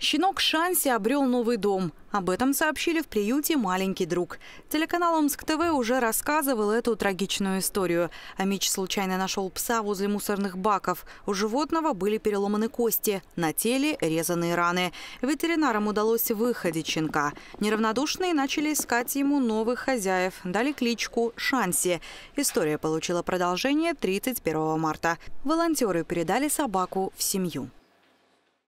Щенок Шанси обрел новый дом. Об этом сообщили в приюте «Маленький друг». Телеканал Омск ТВ уже рассказывал эту трагичную историю. Амич случайно нашел пса возле мусорных баков. У животного были переломаны кости, на теле резанные раны. Ветеринарам удалось выходить щенка. Неравнодушные начали искать ему новых хозяев. Дали кличку «Шанси». История получила продолжение 31 марта. Волонтеры передали собаку в семью.